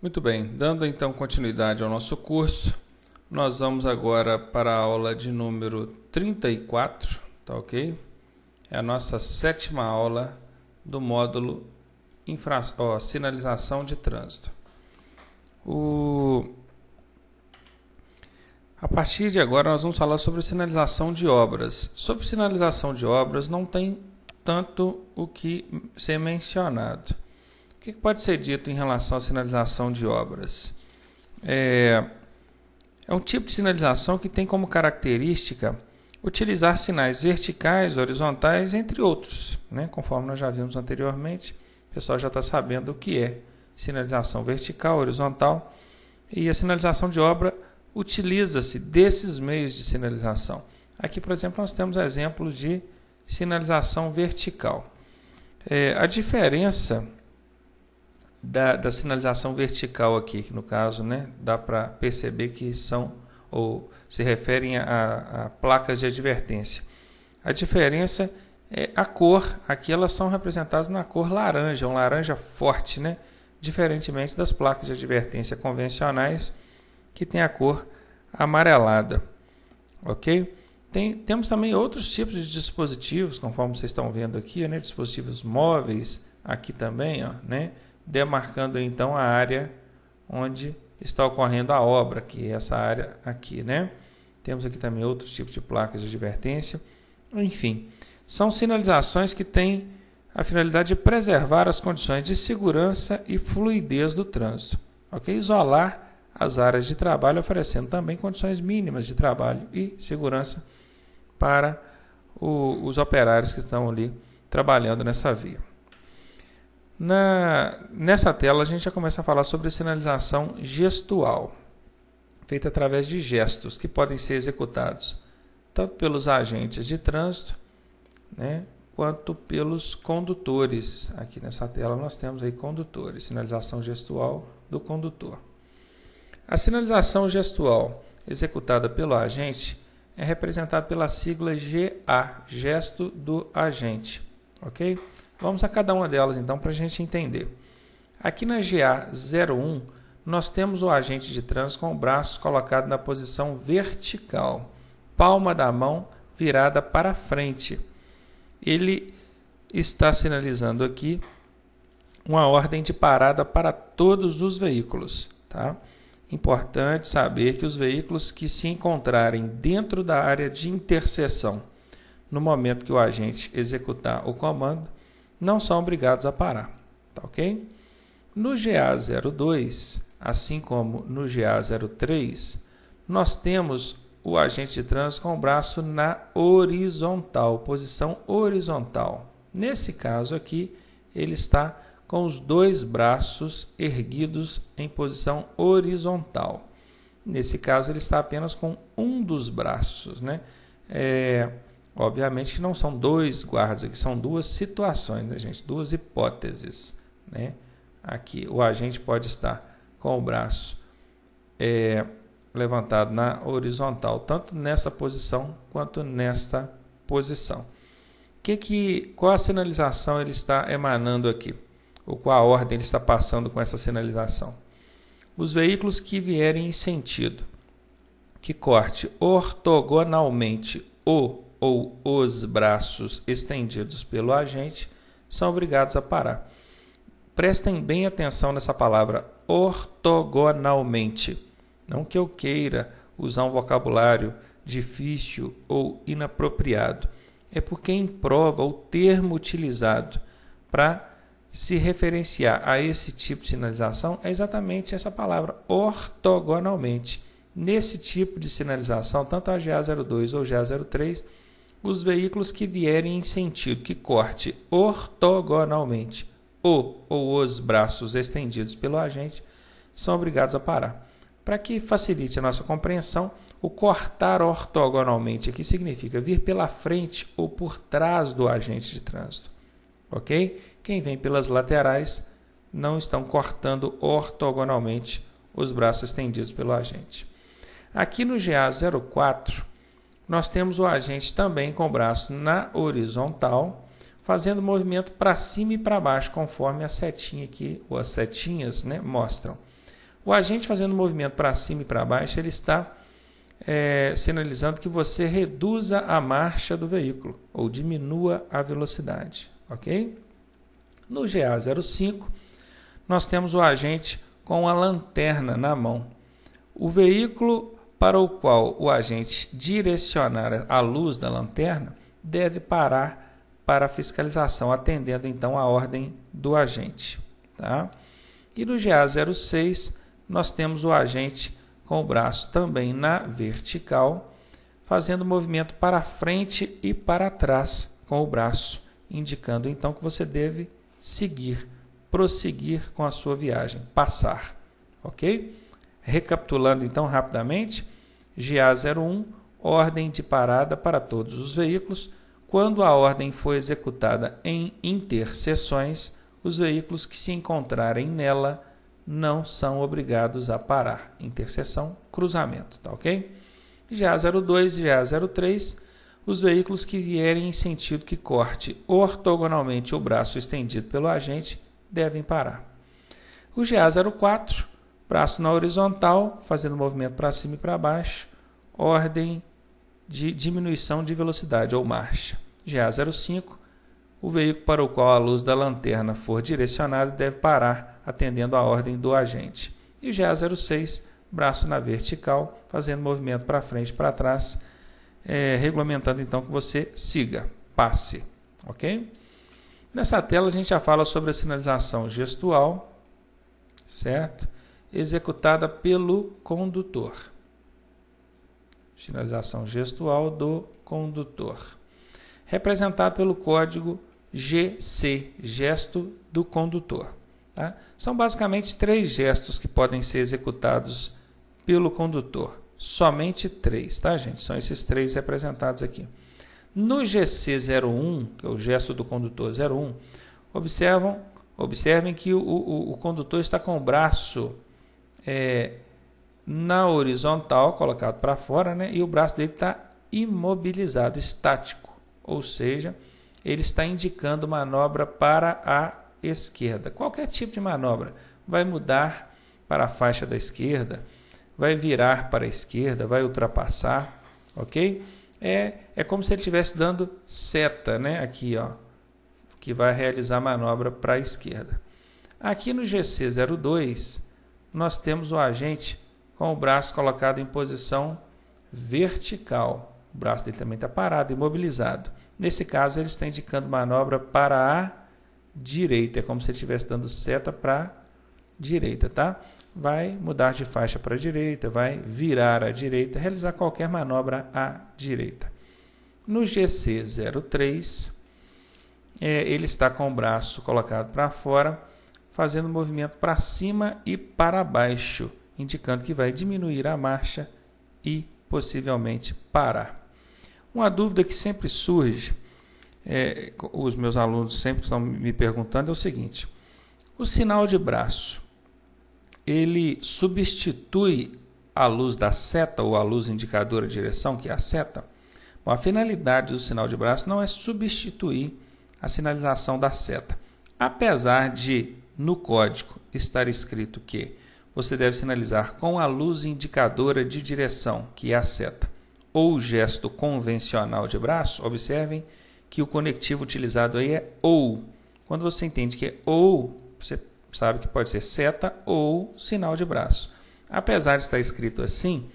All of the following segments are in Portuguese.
Muito bem, dando então continuidade ao nosso curso, nós vamos agora para a aula de número 34, tá ok? É a nossa sétima aula do módulo infra... ó, sinalização de trânsito. O... A partir de agora nós vamos falar sobre sinalização de obras. Sobre sinalização de obras não tem tanto o que ser mencionado que pode ser dito em relação à sinalização de obras? É, é um tipo de sinalização que tem como característica utilizar sinais verticais, horizontais, entre outros, né? conforme nós já vimos anteriormente. O pessoal já está sabendo o que é sinalização vertical, horizontal. E a sinalização de obra utiliza-se desses meios de sinalização. Aqui, por exemplo, nós temos exemplos de sinalização vertical. É, a diferença da, da sinalização vertical aqui, no caso né, dá para perceber que são ou se referem a, a placas de advertência. A diferença é a cor, aqui elas são representadas na cor laranja, um laranja forte, né? diferentemente das placas de advertência convencionais que tem a cor amarelada. Ok? Tem, temos também outros tipos de dispositivos, conforme vocês estão vendo aqui, né? dispositivos móveis aqui também, ó, né? demarcando então a área onde está ocorrendo a obra, que é essa área aqui, né? Temos aqui também outros tipos de placas de advertência. Enfim, são sinalizações que têm a finalidade de preservar as condições de segurança e fluidez do trânsito, ok? Isolar as áreas de trabalho, oferecendo também condições mínimas de trabalho e segurança para o, os operários que estão ali trabalhando nessa via. Na, nessa tela a gente já começa a falar sobre sinalização gestual, feita através de gestos que podem ser executados tanto pelos agentes de trânsito, né, quanto pelos condutores. Aqui nessa tela nós temos aí condutores, sinalização gestual do condutor. A sinalização gestual executada pelo agente é representada pela sigla GA, gesto do agente, ok? Vamos a cada uma delas então para a gente entender. Aqui na GA 01, nós temos o agente de trânsito com o braço colocado na posição vertical, palma da mão virada para frente. Ele está sinalizando aqui uma ordem de parada para todos os veículos. Tá? Importante saber que os veículos que se encontrarem dentro da área de interseção, no momento que o agente executar o comando, não são obrigados a parar. Tá ok? No GA02, assim como no GA03, nós temos o agente de trânsito com o braço na horizontal, posição horizontal. Nesse caso aqui, ele está com os dois braços erguidos em posição horizontal. Nesse caso, ele está apenas com um dos braços, né? É, Obviamente que não são dois guardas aqui, são duas situações, né, gente? Duas hipóteses, né? Aqui, o agente pode estar com o braço é, levantado na horizontal, tanto nessa posição quanto nesta posição. Que que, qual a sinalização ele está emanando aqui? Ou qual a ordem ele está passando com essa sinalização? Os veículos que vierem em sentido, que corte ortogonalmente o ou os braços estendidos pelo agente são obrigados a parar. Prestem bem atenção nessa palavra ortogonalmente. Não que eu queira usar um vocabulário difícil ou inapropriado. É porque em prova o termo utilizado para se referenciar a esse tipo de sinalização é exatamente essa palavra, ortogonalmente. Nesse tipo de sinalização, tanto a GA02 ou GA03, os veículos que vierem em sentido que corte ortogonalmente o ou os braços estendidos pelo agente são obrigados a parar. Para que facilite a nossa compreensão, o cortar ortogonalmente aqui significa vir pela frente ou por trás do agente de trânsito. Ok? Quem vem pelas laterais não estão cortando ortogonalmente os braços estendidos pelo agente. Aqui no GA04, nós temos o agente também com o braço na horizontal, fazendo movimento para cima e para baixo, conforme a setinha aqui, ou as setinhas né, mostram. O agente fazendo movimento para cima e para baixo, ele está é, sinalizando que você reduza a marcha do veículo, ou diminua a velocidade, ok? No GA05, nós temos o agente com a lanterna na mão. O veículo para o qual o agente direcionar a luz da lanterna deve parar para a fiscalização, atendendo então a ordem do agente. Tá? E no GA06, nós temos o agente com o braço também na vertical, fazendo movimento para frente e para trás com o braço, indicando então que você deve seguir, prosseguir com a sua viagem, passar, ok? Recapitulando então rapidamente, GA 01, ordem de parada para todos os veículos. Quando a ordem foi executada em interseções, os veículos que se encontrarem nela não são obrigados a parar. Interseção, cruzamento, tá ok? GA 02 e GA 03, os veículos que vierem em sentido que corte ortogonalmente o braço estendido pelo agente devem parar. O GA 04 Braço na horizontal, fazendo movimento para cima e para baixo. Ordem de diminuição de velocidade ou marcha. GA05, o veículo para o qual a luz da lanterna for direcionada deve parar, atendendo a ordem do agente. E GA06, braço na vertical, fazendo movimento para frente e para trás, é, regulamentando então que você siga, passe. Ok? Nessa tela a gente já fala sobre a sinalização gestual, certo? executada pelo condutor. Sinalização gestual do condutor. Representada pelo código GC, gesto do condutor. Tá? São basicamente três gestos que podem ser executados pelo condutor. Somente três, tá, gente? São esses três representados aqui. No GC01, que é o gesto do condutor 01, observam, observem que o, o, o condutor está com o braço é, na horizontal, colocado para fora, né? E o braço dele está imobilizado, estático, ou seja, ele está indicando manobra para a esquerda. Qualquer tipo de manobra vai mudar para a faixa da esquerda, vai virar para a esquerda, vai ultrapassar, ok? É, é como se ele estivesse dando seta, né? Aqui, ó, que vai realizar manobra para a esquerda. Aqui no GC02, nós temos o agente com o braço colocado em posição vertical. O braço dele também está parado, imobilizado. Nesse caso, ele está indicando manobra para a direita. É como se ele estivesse dando seta para a direita, tá? Vai mudar de faixa para a direita, vai virar à direita, realizar qualquer manobra à direita. No GC03, é, ele está com o braço colocado para fora fazendo movimento para cima e para baixo, indicando que vai diminuir a marcha e possivelmente parar. Uma dúvida que sempre surge, é, os meus alunos sempre estão me perguntando, é o seguinte: o sinal de braço ele substitui a luz da seta ou a luz indicadora de direção, que é a seta? Bom, a finalidade do sinal de braço não é substituir a sinalização da seta, apesar de no código estar escrito que você deve sinalizar com a luz indicadora de direção, que é a seta, ou o gesto convencional de braço, observem que o conectivo utilizado aí é ou. Quando você entende que é ou, você sabe que pode ser seta ou sinal de braço. Apesar de estar escrito assim,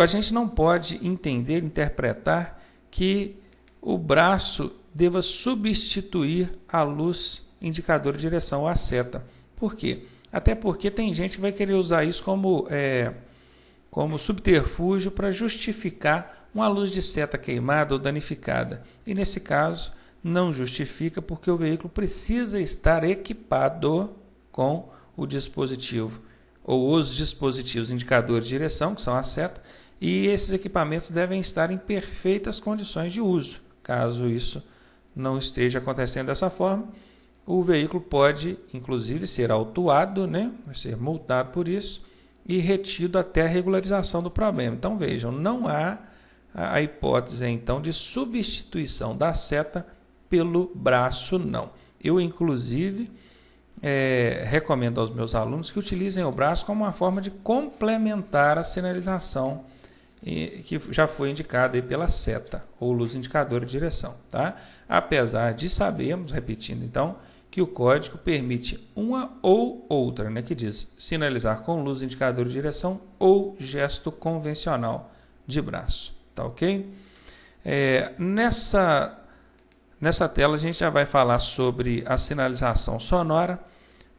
a gente não pode entender, interpretar que o braço deva substituir a luz indicador de direção a seta. Por quê? Até porque tem gente que vai querer usar isso como, é, como subterfúgio para justificar uma luz de seta queimada ou danificada. E nesse caso, não justifica porque o veículo precisa estar equipado com o dispositivo ou os dispositivos indicadores de direção, que são a seta, e esses equipamentos devem estar em perfeitas condições de uso. Caso isso não esteja acontecendo dessa forma, o veículo pode, inclusive, ser autuado, né? ser multado por isso e retido até a regularização do problema. Então vejam, não há a hipótese então de substituição da seta pelo braço, não. Eu, inclusive, é, recomendo aos meus alunos que utilizem o braço como uma forma de complementar a sinalização que já foi indicada pela seta ou luz indicadora de direção. Tá? Apesar de sabermos, repetindo então, que o código permite uma ou outra, né, que diz sinalizar com luz indicador de direção ou gesto convencional de braço, tá ok? É, nessa, nessa tela a gente já vai falar sobre a sinalização sonora,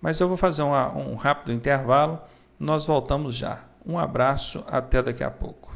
mas eu vou fazer uma, um rápido intervalo, nós voltamos já. Um abraço, até daqui a pouco.